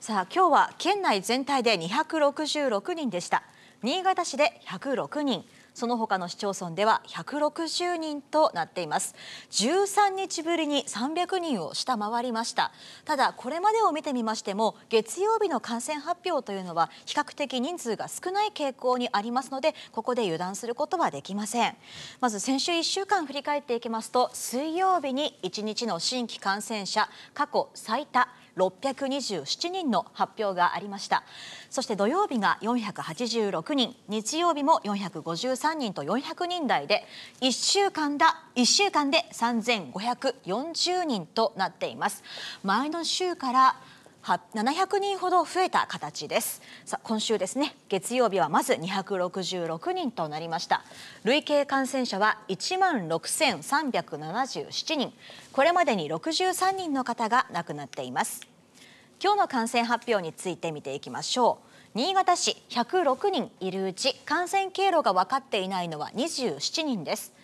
さあ今日は県内全体で266人でした新潟市で106人その他の市町村では160人となっています13日ぶりに300人を下回りましたただこれまでを見てみましても月曜日の感染発表というのは比較的人数が少ない傾向にありますのでここで油断することはできませんまず先週1週間振り返っていきますと水曜日に1日の新規感染者過去最多627人の発表がありましたそして土曜日が486人日曜日も453人と400人台で1週間だ1週間で3540人となっています前の週から700人ほど増えた形ですさあ今週ですね月曜日はまず266人となりました累計感染者は1万6377人これまでに63人の方が亡くなっています今日の感染発表について見ていきましょう。新潟市106人いるうち感染経路が分かっていないのは27人です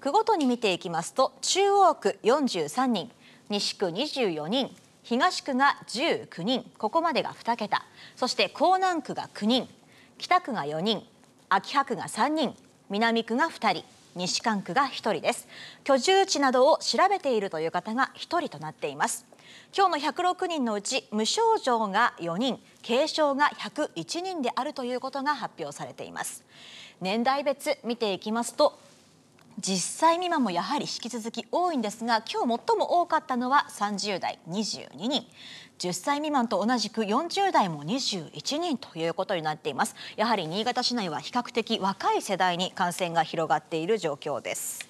区ごとに見ていきますと中央区43人西区24人東区が19人ここまでが2桁そして江南区が9人北区が4人秋葉区が3人南区が2人西館区が1人です居住地などを調べているという方が1人となっています今日の106人のうち無症状が4人軽症が101人であるということが発表されています年代別見ていきますと10歳未満もやはり引き続き多いんですが今日最も多かったのは30代22人10歳未満と同じく40代も21人ということになっていますやはり新潟市内は比較的若い世代に感染が広がっている状況です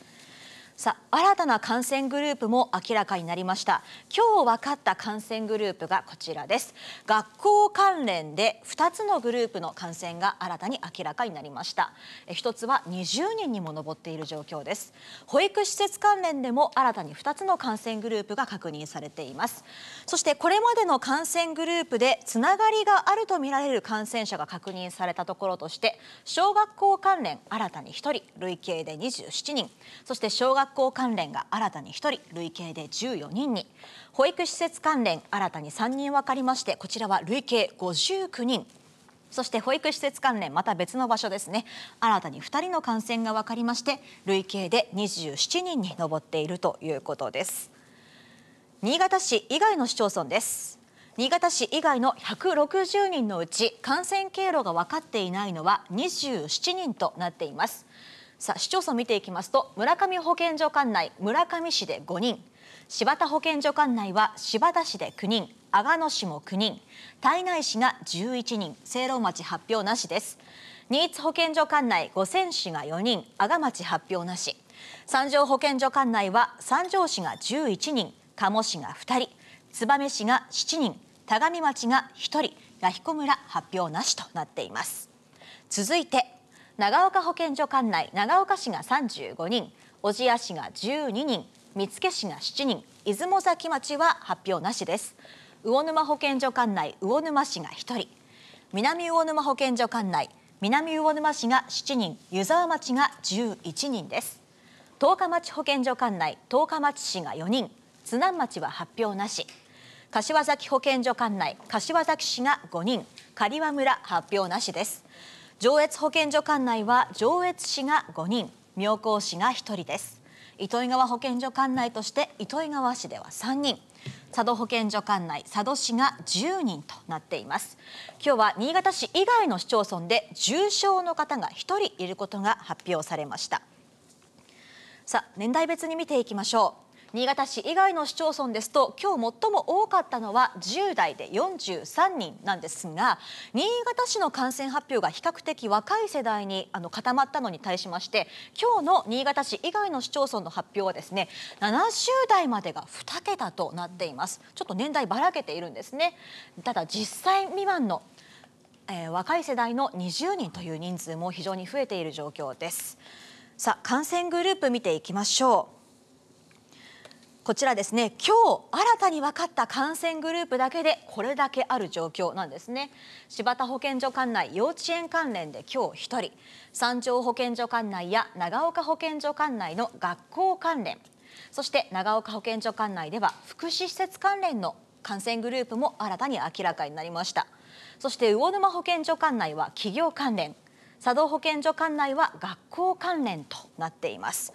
さあ新たな感染グループも明らかになりました今日分かった感染グループがこちらです学校関連で2つのグループの感染が新たに明らかになりました1つは20人にも上っている状況です保育施設関連でも新たに2つの感染グループが確認されていますそしてこれまでの感染グループでつながりがあるとみられる感染者が確認されたところとして小学校関連新たに1人累計で27人そして小学学校関連が新たに1人累計で14人に保育施設関連新たに3人分かりましてこちらは累計59人そして保育施設関連また別の場所ですね新たに2人の感染が分かりまして累計で27人に上っているということです新潟市以外の市町村です新潟市以外の160人のうち感染経路が分かっていないのは27人となっていますさあ市町村見ていきますと村上保健所管内村上市で5人柴田保健所管内は柴田市で9人阿賀野市も9人胎内市が11人聖籠町発表なしです新津保健所管内五泉市が4人阿賀町発表なし三条保健所管内は三条市が11人鴨市が2人燕市が7人田上町が1人弥彦村発表なしとなっています続いて長岡保健所管内長岡市が35人小千谷市が12人見附市が7人出雲崎町は発表なしです魚沼保健所管内魚沼市が1人南魚沼保健所管内南魚沼市が7人湯沢町が11人です十日町保健所管内十日町市が4人津南町は発表なし柏崎保健所管内柏崎市が5人刈羽村発表なしです上越保健所管内は上越市が5人妙高市が1人です糸魚川保健所管内として糸魚川市では3人佐渡保健所管内佐渡市が10人となっています今日は新潟市以外の市町村で重症の方が1人いることが発表されましたさあ年代別に見ていきましょう新潟市以外の市町村ですと今日最も多かったのは10代で43人なんですが新潟市の感染発表が比較的若い世代にあの固まったのに対しまして今日の新潟市以外の市町村の発表はですね70代までが2桁となっていますちょっと年代ばらけているんですねただ実際未満のえー、若い世代の20人という人数も非常に増えている状況ですさあ感染グループ見ていきましょうこちらですね今日新たに分かった感染グループだけでこれだけある状況なんですね柴田保健所管内幼稚園関連で今日1人山頂保健所管内や長岡保健所管内の学校関連そして長岡保健所管内では福祉施設関連の感染グループも新たに明らかになりましたそして魚沼保健所管内は企業関連佐渡保健所管内は学校関連となっています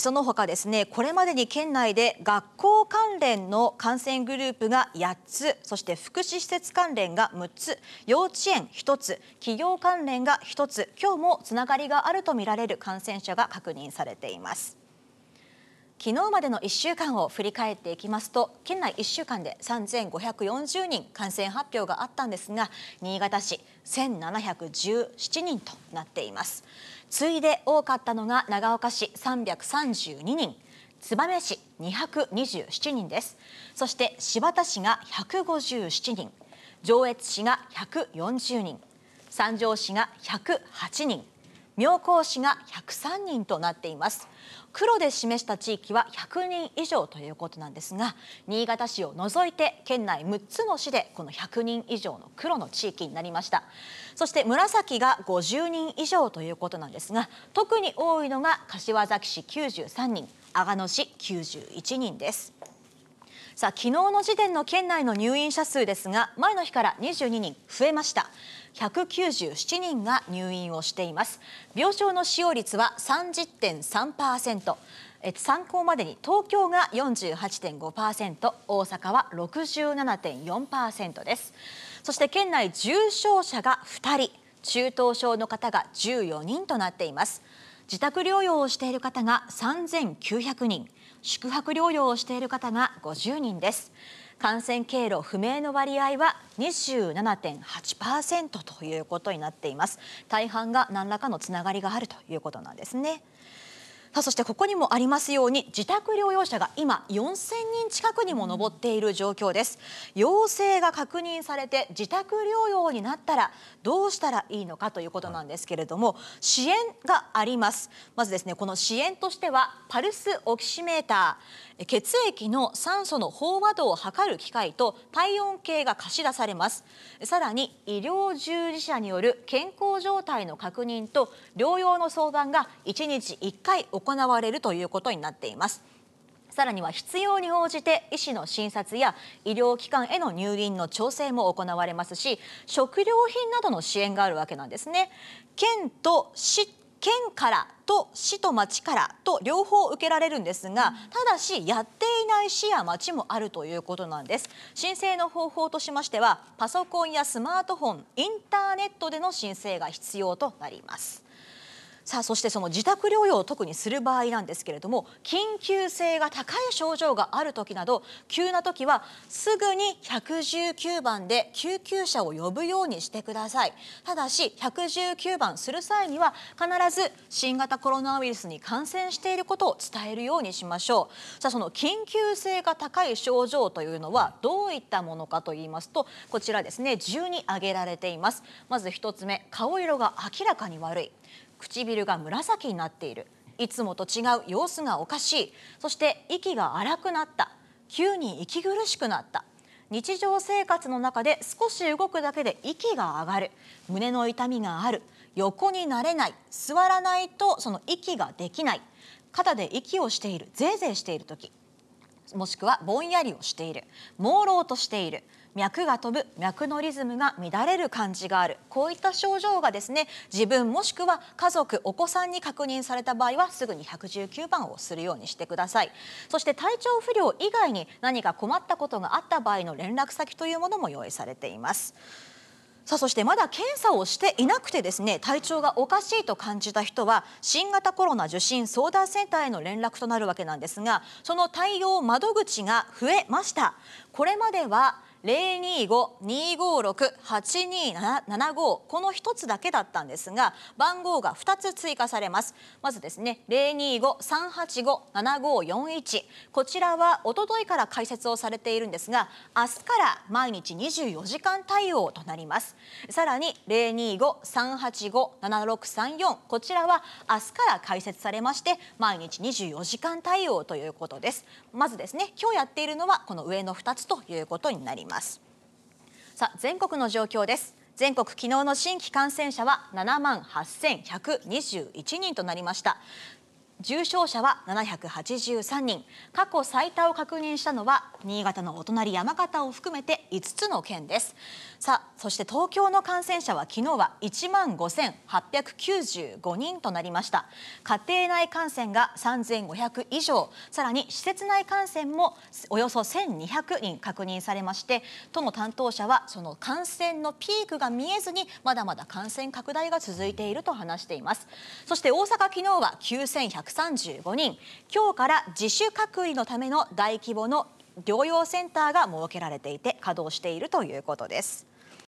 その他ですねこれまでに県内で学校関連の感染グループが8つそして福祉施設関連が6つ幼稚園1つ企業関連が1つ今日もつながりがあるとみられる感染者が確認されています。昨日までの1週間を振り返っていきますと県内1週間で3540人感染発表があったんですが新潟市1717人となっています次いで多かったのが長岡市332人燕市227人ですそして柴田市が157人上越市が140人三条市が108人妙高市が103人となっています黒で示した地域は100人以上ということなんですが新潟市を除いて県内6つの市でこの100人以上の黒の地域になりましたそして紫が50人以上ということなんですが特に多いのが柏崎市93人阿賀野市91人です。さあ昨日の時点の県内の入院者数ですが前の日から22人増えました197人が入院をしています病床の使用率は30.3%参考までに東京が48.5%大阪は67.4%ですそして県内重症者が2人中等症の方が14人となっています自宅療養をしている方が3900人宿泊療養をしている方が50人です感染経路不明の割合は27.8%ということになっています大半が何らかのつながりがあるということなんですねさあそしてここにもありますように自宅療養者が今4000人近くにも上っている状況です陽性が確認されて自宅療養になったらどうしたらいいのかということなんですけれども支援がありますまずですねこの支援としてはパルスオキシメーター血液の酸素の飽和度を測る機械と体温計が貸し出されますさらに医療従事者による健康状態の確認と療養の相談が1日1回行行われるということになっています。さらには必要に応じて医師の診察や医療機関への入院の調整も行われますし食料品などの支援があるわけなんですね。県と市県からと市と町からと両方受けられるんですがただしやっていない市や町もあるということなんです申請の方法としましてはパソコンやスマートフォンインターネットでの申請が必要となりますさあそしてその自宅療養を特にする場合なんですけれども緊急性が高い症状がある時など急な時はすぐに119番で救急車を呼ぶようにしてくださいただし119番する際には必ず新型コロナウイルスに感染していることを伝えるようにしましょうさあその緊急性が高い症状というのはどういったものかと言いますとこちらですね十二挙げられていますまず1つ目顔色が明らかに悪い唇が紫になっているいつもと違う様子がおかしいそして息が荒くなった急に息苦しくなった日常生活の中で少し動くだけで息が上がる胸の痛みがある横になれない座らないとその息ができない肩で息をしているぜいぜいしている時もしくはぼんやりをしている朦朧としている脈が飛ぶ脈のリズムが乱れる感じがあるこういった症状がですね自分もしくは家族お子さんに確認された場合はすぐに119番をするようにしてくださいそして体調不良以外に何か困ったことがあった場合の連絡先というものも用意されていますさあそしてまだ検査をしていなくてですね体調がおかしいと感じた人は新型コロナ受診相談センターへの連絡となるわけなんですがその対応窓口が増えましたこれまでは025-256-8275この1つだけだったんですが番号が2つ追加されますまずですね025-385-7541こちらはおとといから開設をされているんですが明日から毎日24時間対応となりますさらに025-385-7634こちらは明日から開設されまして毎日24時間対応ということですまずですね今日やっているのはこの上の2つということになりますますさあ全国の状況です全国昨日の新規感染者は7万8121人となりました重症者は783人過去最多を確認したのは新潟のお隣山形を含めて5つの県ですさあそして東京の感染者は昨日は1万5895人となりました家庭内感染が3500以上さらに施設内感染もおよそ1200人確認されまして都の担当者はその感染のピークが見えずにまだまだ感染拡大が続いていると話していますそして大阪昨日は9135人今日から自主隔離のための大規模の療養センターが設けられていて稼働しているということです。